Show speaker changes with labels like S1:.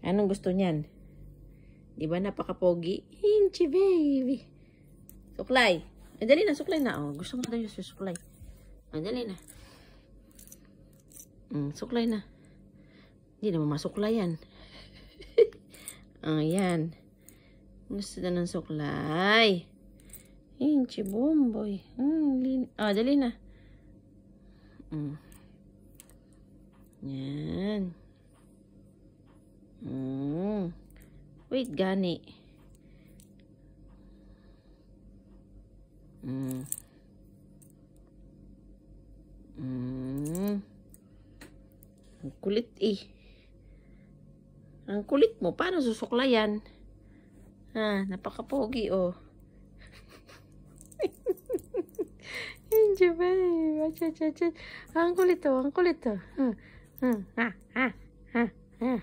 S1: Anong gusto niyan? Di ba napaka-pogi? Inchi baby. Suklay. Ay, eh, dali na, suklay na. Oh, gusto mo daw yung suklay. Ay, oh, dali na. Mm, suklay na. Hindi naman masuklay yan. Ayan. Oh, gusto na ng
S2: suklay. Inchi bomboy. Mm, lin ah, dali na.
S3: Mm. Yan. Hmm. Wait gani. Hmm.
S4: Hmm. Ang kulit eh. Ang kulit mo. Paano susuklayan? Ha, ah, napakapogi oh. Hindi ba eh.
S5: Ang kulit oh. Ang kulit oh. Ha, hmm. ha, hmm. ah, ha, ah, ha.